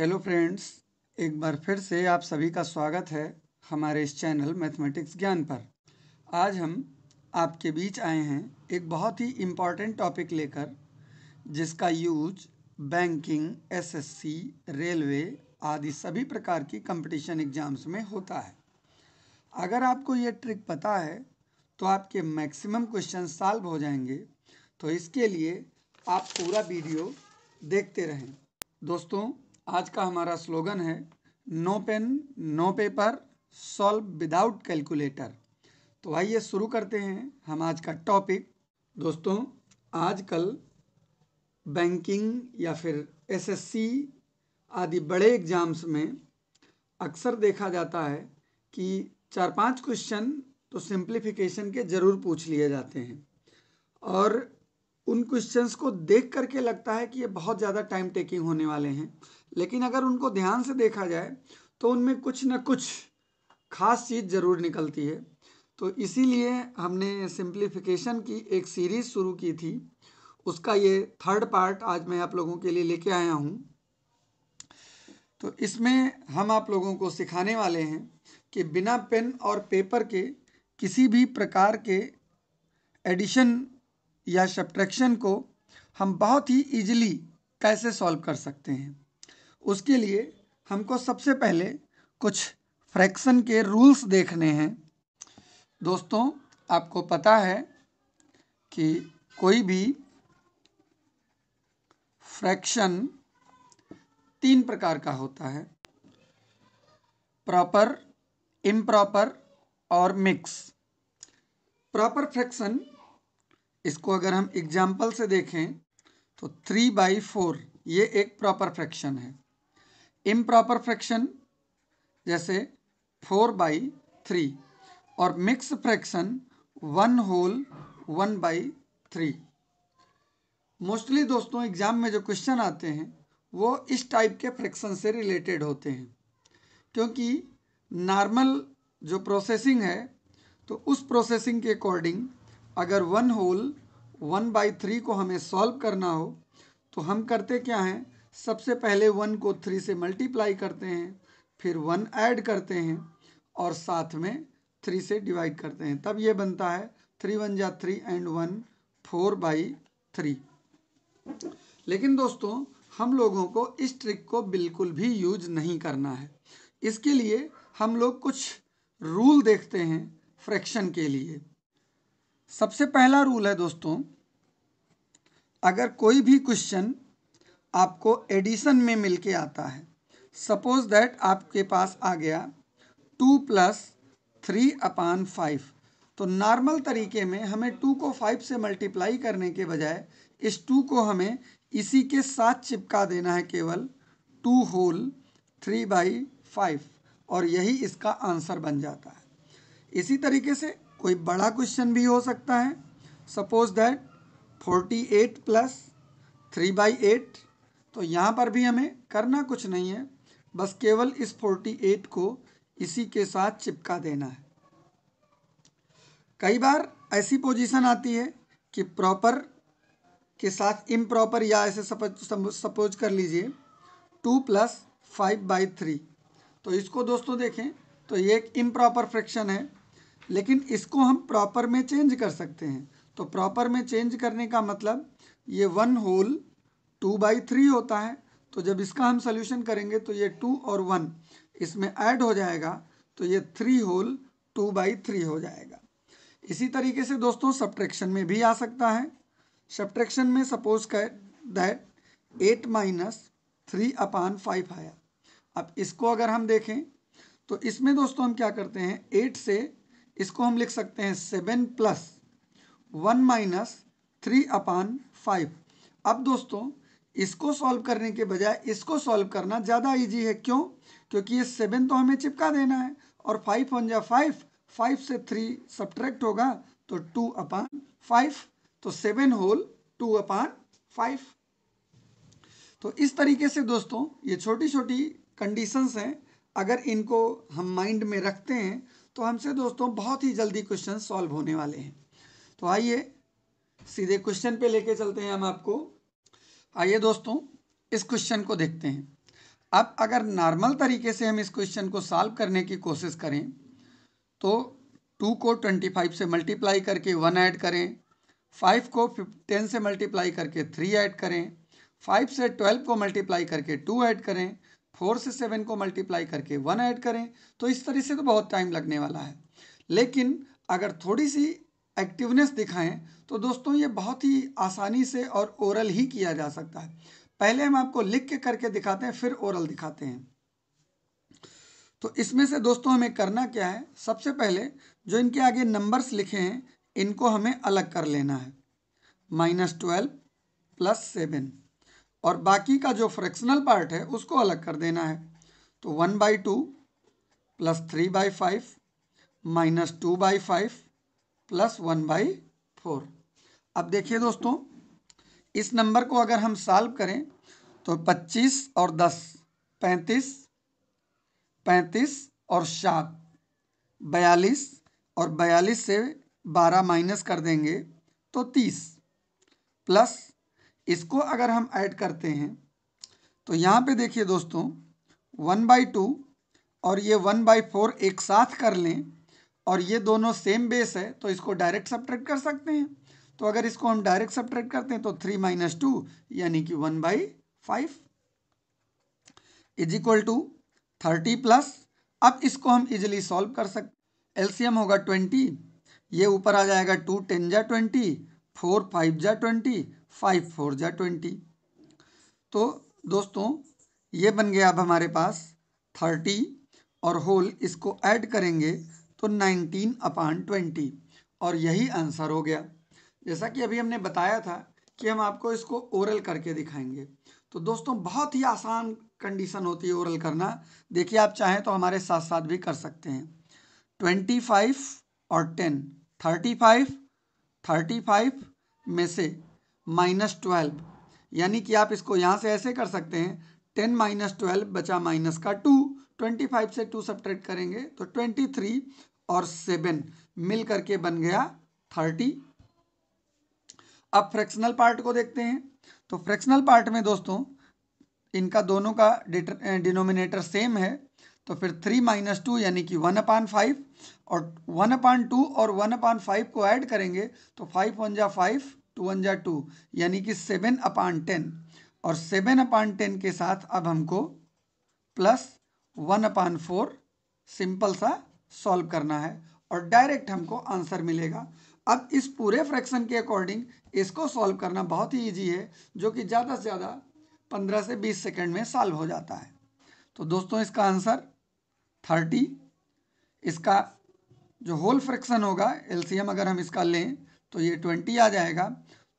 hello friends एक बार फिर से आप सभी का स्वागत है हमारे इस चैनल मैथमेटिक्स ज्ञान पर आज हम आपके बीच आए हैं एक बहुत ही इम्पॉर्टेंट टॉपिक लेकर जिसका यूज बैंकिंग एसएससी, रेलवे आदि सभी प्रकार की कंपटीशन एग्जाम्स में होता है अगर आपको ये ट्रिक पता है तो आपके मैक्सिमम क्वेश्चन सॉल्व हो जाएंगे तो इसके लिए आप पूरा वीडियो देखते रहें दोस्तों आज का हमारा स्लोगन है no pen no paper solve without calculator तो आइए शुरू करते हैं हम आज का टॉपिक दोस्तों आजकल बैंकिंग या फिर एसएससी आदि बड़े एग्ज़ाम्स में अक्सर देखा जाता है कि चार पांच क्वेश्चन तो सिंप्लीफिकेशन के ज़रूर पूछ लिए जाते हैं और उन क्वेश्चंस को देख करके लगता है कि ये बहुत ज़्यादा टाइम टेकिंग होने वाले हैं लेकिन अगर उनको ध्यान से देखा जाए तो उनमें कुछ ना कुछ खास चीज़ ज़रूर निकलती है तो इसीलिए हमने सिंप्लीफिकेशन की एक सीरीज़ शुरू की थी उसका ये थर्ड पार्ट आज मैं आप लोगों के लिए लेके आया हूँ तो इसमें हम आप लोगों को सिखाने वाले हैं कि बिना पेन और पेपर के किसी भी प्रकार के एडिशन या सब्ट्रैक्शन को हम बहुत ही इजीली कैसे सॉल्व कर सकते हैं उसके लिए हमको सबसे पहले कुछ फ्रैक्शन के रूल्स देखने हैं दोस्तों आपको पता है कि कोई भी फ्रैक्शन तीन प्रकार का होता है प्रॉपर इम्प्रॉपर और मिक्स प्रॉपर फ्रैक्शन इसको अगर हम एग्जाम्पल से देखें तो थ्री बाई फोर ये एक प्रॉपर फ्रैक्शन है इम्प्रॉपर फ्रैक्शन जैसे फोर बाई थ्री और mix fraction one whole one by three mostly दोस्तों एग्ज़ाम में जो क्वेश्चन आते हैं वो इस टाइप के फ्रैक्शन से रिलेटेड होते हैं क्योंकि नॉर्मल जो प्रोसेसिंग है तो उस प्रोसेसिंग के अकॉर्डिंग अगर one whole one by three को हमें सॉल्व करना हो तो हम करते क्या हैं सबसे पहले वन को थ्री से मल्टीप्लाई करते हैं फिर वन ऐड करते हैं और साथ में थ्री से डिवाइड करते हैं तब ये बनता है थ्री वन जा three and one four by three लेकिन दोस्तों हम लोगों को इस ट्रिक को बिल्कुल भी यूज नहीं करना है इसके लिए हम लोग कुछ रूल देखते हैं फ्रैक्शन के लिए सबसे पहला रूल है दोस्तों अगर कोई भी क्वेश्चन आपको एडिशन में मिल के आता है सपोज दैट आपके पास आ गया two plus three upon five तो नॉर्मल तरीके में हमें टू को फाइव से मल्टीप्लाई करने के बजाय इस टू को हमें इसी के साथ चिपका देना है केवल two whole three by five और यही इसका आंसर बन जाता है इसी तरीके से कोई बड़ा क्वेश्चन भी हो सकता है suppose that forty eight plus three by eight तो यहाँ पर भी हमें करना कुछ नहीं है बस केवल इस 48 को इसी के साथ चिपका देना है कई बार ऐसी पोजीशन आती है कि प्रॉपर के साथ इम प्रॉपर या ऐसे सपोज सपोज कर लीजिए two plus five by three तो इसको दोस्तों देखें तो ये एक प्रॉपर फ्रैक्शन है लेकिन इसको हम प्रॉपर में चेंज कर सकते हैं तो प्रॉपर में चेंज करने का मतलब ये one whole two by three होता है तो जब इसका हम सोल्यूशन करेंगे तो ये टू और वन इसमें ऐड हो जाएगा तो ये three whole two by three हो जाएगा इसी तरीके से दोस्तों सब्ट्रैक्शन में भी आ सकता है सब्ट्रैक्शन में सपोज कर that eight minus three upon five आया अब इसको अगर हम देखें तो इसमें दोस्तों हम क्या करते हैं एट से इसको हम लिख सकते हैं seven plus one minus three upon five अब दोस्तों इसको सॉल्व करने के बजाय इसको सॉल्व करना ज़्यादा ईजी है क्यों क्योंकि ये सेवन तो हमें चिपका देना है और फाइव वन जा फाइव फाइव से थ्री सब्ट्रैक्ट होगा तो टू अपान फाइव तो seven whole two upon five तो इस तरीके से दोस्तों ये छोटी छोटी कंडीशंस हैं अगर इनको हम माइंड में रखते हैं तो हमसे दोस्तों बहुत ही जल्दी क्वेश्चन सॉल्व होने वाले हैं तो आइए सीधे क्वेश्चन पे लेके चलते हैं हम आपको आइए दोस्तों इस क्वेश्चन को देखते हैं अब अगर नॉर्मल तरीके से हम इस क्वेश्चन को सॉल्व करने की कोशिश करें तो टू को ट्वेंटी फाइव से मल्टीप्लाई करके वन ऐड करें फाइव को टेन से मल्टीप्लाई करके थ्री ऐड करें फाइव से ट्वेल्व को मल्टीप्लाई करके टू ऐड करें फोर से सेवन को मल्टीप्लाई करके वन ऐड करें तो इस तरह से तो बहुत टाइम लगने वाला है लेकिन अगर थोड़ी सी एक्टिवनेस दिखाएं तो दोस्तों ये बहुत ही आसानी से और ओरल ही किया जा सकता है पहले हम आपको लिख के करके दिखाते हैं फिर ओरल दिखाते हैं तो इसमें से दोस्तों हमें करना क्या है सबसे पहले जो इनके आगे नंबर्स लिखे हैं इनको हमें अलग कर लेना है माइनस ट्वेल्व प्लस सेवन और बाकी का जो फ्रैक्शनल पार्ट है उसको अलग कर देना है तो one by two plus three by five minus two by five plus one by four अब देखिए दोस्तों इस नंबर को अगर हम सॉल्व करें तो पच्चीस और दस पैंतीस पैंतीस और सात बयालीस और बयालीस से बारह माइनस कर देंगे तो तीस प्लस इसको अगर हम ऐड करते हैं तो यहाँ पे देखिए दोस्तों वन बाई टू और ये वन बाई फोर एक साथ कर लें और ये दोनों सेम बेस है तो इसको डायरेक्ट सब्ट्रैक्ट कर सकते हैं तो अगर इसको हम डायरेक्ट सब्ट्रैक्ट करते हैं तो थ्री माइनस टू यानी कि one by five is equal to thirty plus अब इसको हम इजिली सॉल्व कर सकते एलसीएम होगा ट्वेंटी ये ऊपर आ जाएगा टू टेन जा ट्वेंटी फोर फाइव जा ट्वेंटी फाइव फोर जा ट्वेंटी तो दोस्तों ये बन गया अब हमारे पास थर्टी और होल इसको ऐड करेंगे तो 19 अपान 20 और यही आंसर हो गया जैसा कि अभी हमने बताया था कि हम आपको इसको ओरल करके दिखाएंगे तो दोस्तों बहुत ही आसान कंडीशन होती है ओरल करना देखिए आप चाहें तो हमारे साथ साथ भी कर सकते हैं ट्वेंटी फाइव और ten thirty five thirty five में से माइनस ट्वेल्व यानी कि आप इसको यहाँ से ऐसे कर सकते हैं टेन माइनस ट्वेल्व बचा माइनस का टू ट्वेंटी फाइव से टू सब्ट्रैक्ट करेंगे तो ट्वेंटी थ्री और सेवन मिल करके बन गया थर्टी अब फ्रैक्शनल पार्ट को देखते हैं तो फ्रैक्शनल पार्ट में दोस्तों इनका दोनों का डिनोमिनेटर सेम है तो फिर थ्री माइनस टू यानी कि वन अपान फाइव और वन अपान टू और वन अपान फाइव को ऐड करेंगे तो फाइव वन जा फाइव टू वन जा टू यानी कि सेवन अपान टेन और सेवन अपान टेन के साथ अब हमको plus one upon four simple सा सॉल्व करना है और डायरेक्ट हमको आंसर मिलेगा अब इस पूरे फ्रैक्शन के अकॉर्डिंग इसको सॉल्व करना बहुत ही ईजी है जो कि ज़्यादा से ज़्यादा पंद्रह से बीस सेकेंड में सॉल्व हो जाता है तो दोस्तों इसका आंसर थर्टी इसका जो होल फ्रैक्शन होगा एलसीएम अगर हम इसका लें तो ये ट्वेंटी आ जाएगा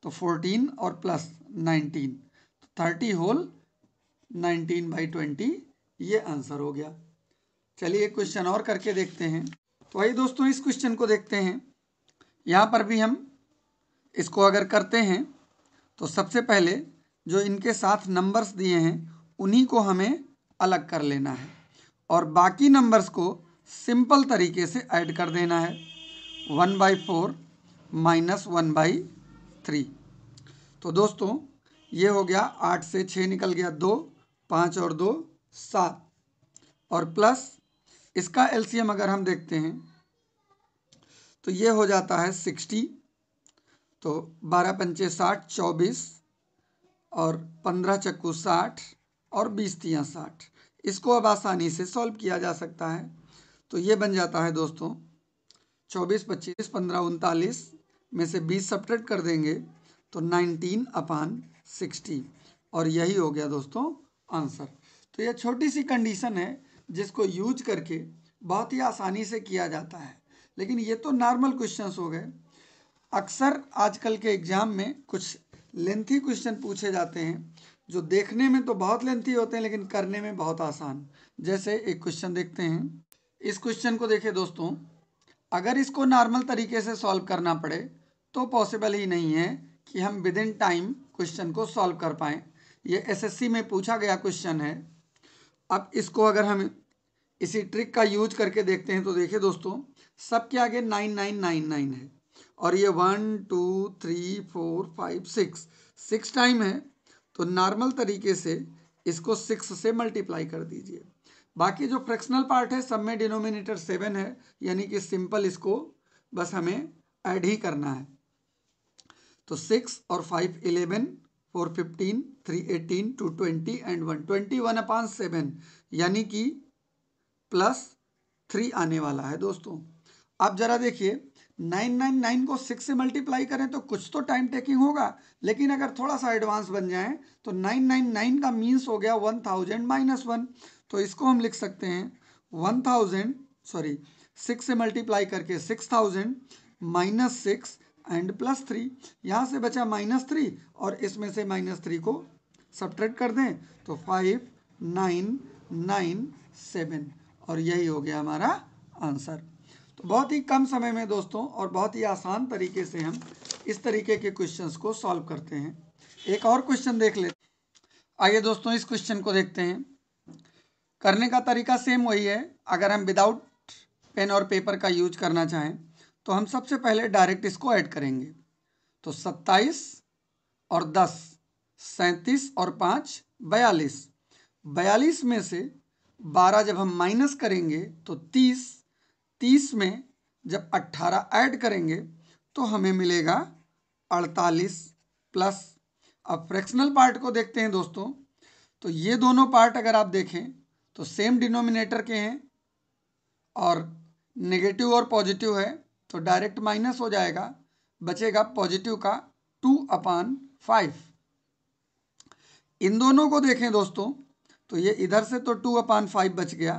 तो फोर्टीन और प्लस नाइनटीन तो thirty whole nineteen by twenty ये आंसर हो गया चलिए क्वेश्चन और करके देखते हैं तो वही दोस्तों इस क्वेश्चन को देखते हैं यहाँ पर भी हम इसको अगर करते हैं तो सबसे पहले जो इनके साथ नंबर्स दिए हैं उन्हीं को हमें अलग कर लेना है और बाकी नंबर्स को सिंपल तरीके से ऐड कर देना है one by four minus one by three तो दोस्तों ये हो गया आठ से छः निकल गया दो पाँच और दो सात और प्लस इसका एलसीएम अगर हम देखते हैं तो ये हो जाता है सिक्सटी तो बारह पंचे साठ चौबीस और पंद्रह चक्कू साठ और बीस तियाँ साठ इसको अब आसानी से सॉल्व किया जा सकता है तो ये बन जाता है दोस्तों चौबीस पच्चीस पंद्रह उनतालीस में से बीस सपरेट कर देंगे तो नाइनटीन अपान सिक्सटी और यही हो गया दोस्तों आंसर तो यह छोटी सी कंडीशन है जिसको यूज करके बहुत ही आसानी से किया जाता है लेकिन ये तो नॉर्मल क्वेश्चंस हो गए अक्सर आजकल के एग्ज़ाम में कुछ लेंथी क्वेश्चन पूछे जाते हैं जो देखने में तो बहुत लेंथी होते हैं लेकिन करने में बहुत आसान जैसे एक क्वेश्चन देखते हैं इस क्वेश्चन को देखे दोस्तों अगर इसको नॉर्मल तरीके से सॉल्व करना पड़े तो पॉसिबल ही नहीं है कि हम विद इन टाइम क्वेश्चन को सॉल्व कर पाएँ ये एसएससी में पूछा गया क्वेश्चन है अब इसको अगर हम इसी ट्रिक का यूज करके देखते हैं तो देखिए दोस्तों सबके आगे नाइन नाइन नाइन नाइन है और ये one two three four five six six time है तो नॉर्मल तरीके से इसको सिक्स से मल्टीप्लाई कर दीजिए बाकी जो फ्रैक्शनल पार्ट है सब में डिनोमिनेटर सेवन है यानी कि सिंपल इसको बस हमें ऐड ही करना है तो सिक्स और five eleven four fifteen three eighteen two twenty and one twenty one upon seven यानी कि प्लस थ्री आने वाला है दोस्तों अब जरा देखिए नाइन नाइन नाइन को सिक्स से मल्टीप्लाई करें तो कुछ तो टाइम टेकिंग होगा लेकिन अगर थोड़ा सा एडवांस बन जाए तो नाइन नाइन नाइन का मीन्स हो गया वन थाउजेंड माइनस वन तो इसको हम लिख सकते हैं वन थाउजेंड सॉरी सिक्स से मल्टीप्लाई करके six thousand minus six and plus three यहाँ से बचा माइनस थ्री और इसमें से माइनस थ्री को सब्ट्रैक्ट कर दें तो फाइव नाइन नाइन सेवन और यही हो गया हमारा आंसर तो बहुत ही कम समय में दोस्तों और बहुत ही आसान तरीके से हम इस तरीके के क्वेश्चंस को सॉल्व करते हैं एक और क्वेश्चन देख लेते आइए दोस्तों इस क्वेश्चन को देखते हैं करने का तरीका सेम वही है अगर हम विदाउट पेन और पेपर का यूज करना चाहें तो हम सबसे पहले डायरेक्ट इसको ऐड करेंगे तो सत्ताईस और दस सैंतीस और पाँच बयालीस बयालीस में से बारह जब हम माइनस करेंगे तो तीस तीस में जब अट्ठारह ऐड करेंगे तो हमें मिलेगा अड़तालीस प्लस अब फ्रैक्शनल पार्ट को देखते हैं दोस्तों तो ये दोनों पार्ट अगर आप देखें तो सेम डिनोमिनेटर के हैं और नेगेटिव और पॉजिटिव है तो डायरेक्ट माइनस हो जाएगा बचेगा पॉजिटिव का टू अपान फाइव इन दोनों को देखें दोस्तों तो ये इधर से तो टू अपान फाइव बच गया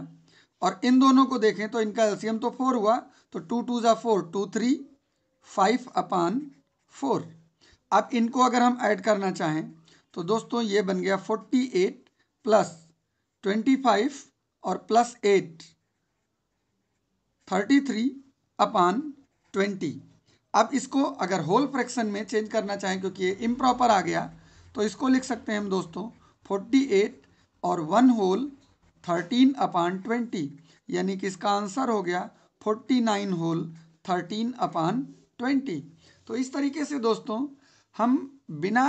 और इन दोनों को देखें तो इनका एल्सियम तो फोर हुआ तो टू टू ज़ा four two three five upon four अब इनको अगर हम ऐड करना चाहें तो दोस्तों ये बन गया forty eight plus twenty five और plus eight thirty three upon twenty अब इसको अगर होल फ्रैक्शन में चेंज करना चाहें क्योंकि ये इम्प्रॉपर आ गया तो इसको लिख सकते हैं हम दोस्तों फोर्टी एट और one whole thirteen upon twenty यानी कि इसका आंसर हो गया forty nine whole thirteen upon twenty तो इस तरीके से दोस्तों हम बिना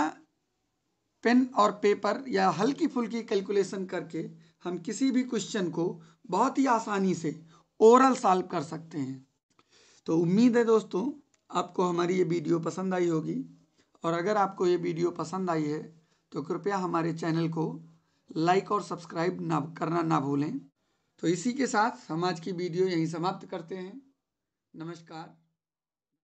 पेन और पेपर या हल्की फुल्की कैलकुलेशन करके हम किसी भी क्वेश्चन को बहुत ही आसानी से ओवरऑल सॉल्व कर सकते हैं तो उम्मीद है दोस्तों आपको हमारी ये वीडियो पसंद आई होगी और अगर आपको ये वीडियो पसंद आई है तो कृपया हमारे चैनल को लाइक और सब्सक्राइब ना करना ना भूलें तो इसी के साथ हम आज की वीडियो यहीं समाप्त करते हैं नमस्कार